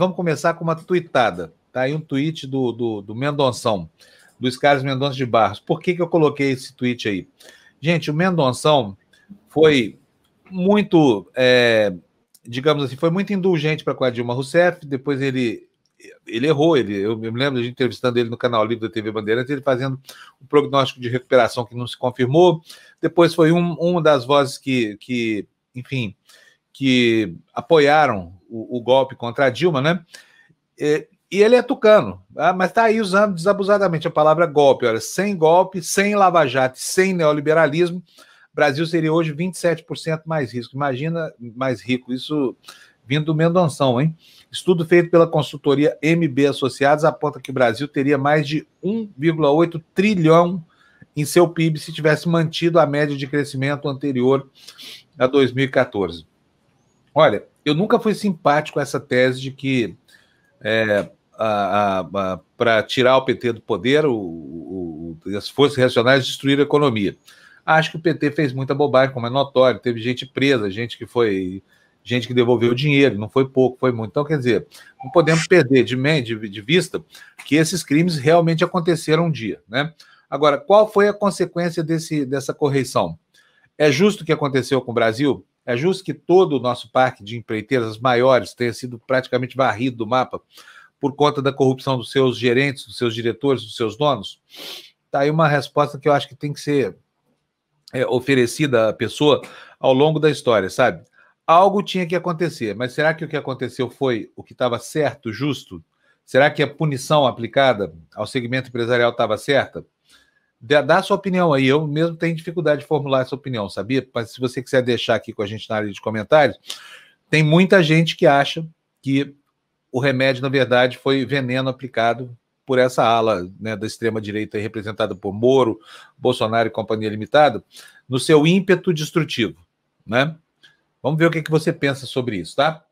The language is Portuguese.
Vamos começar com uma tweetada, Tá aí um tweet do, do, do Mendonção, Luiz Carlos Mendonça de Barros. Por que, que eu coloquei esse tweet aí? Gente, o Mendonção foi muito, é, digamos assim, foi muito indulgente para com a Dilma Rousseff. Depois ele ele errou, ele, eu me lembro de entrevistando ele no canal Livre da TV Bandeirantes, ele fazendo um prognóstico de recuperação que não se confirmou. Depois foi um, uma das vozes que, que enfim, que apoiaram o, golpe contra a Dilma, né? E, e ele é tucano, tá? mas está aí usando desabusadamente a palavra golpe. Olha, sem golpe, sem lava-jato, sem neoliberalismo, Brasil seria hoje 27% mais rico. Imagina mais rico. Isso vindo do Mendonção, hein? Estudo feito pela consultoria MB Associados aponta que o Brasil teria mais de 1,8 trilhão em seu PIB se tivesse mantido a média de crescimento anterior a 2014. Olha, eu nunca fui simpático a essa tese de que é, para tirar o PT do poder, o, o, as forças reacionárias destruíram a economia. Acho que o PT fez muita bobagem, como é notório. Teve gente presa, gente que foi. Gente que devolveu dinheiro, não foi pouco, foi muito. Então, quer dizer, não podemos perder de, de, de vista que esses crimes realmente aconteceram um dia. Né? Agora, qual foi a consequência desse, dessa correção? É justo o que aconteceu com o Brasil? É justo que todo o nosso parque de empreiteiras maiores tenha sido praticamente varrido do mapa por conta da corrupção dos seus gerentes, dos seus diretores, dos seus donos? Está aí uma resposta que eu acho que tem que ser é, oferecida à pessoa ao longo da história, sabe? Algo tinha que acontecer, mas será que o que aconteceu foi o que estava certo, justo? Será que a punição aplicada ao segmento empresarial estava certa? Dá a sua opinião aí. Eu mesmo tenho dificuldade de formular essa opinião, sabia? Mas se você quiser deixar aqui com a gente na área de comentários, tem muita gente que acha que o remédio, na verdade, foi veneno aplicado por essa ala né, da extrema-direita representada por Moro, Bolsonaro e Companhia Limitada, no seu ímpeto destrutivo. Né? Vamos ver o que, é que você pensa sobre isso, tá?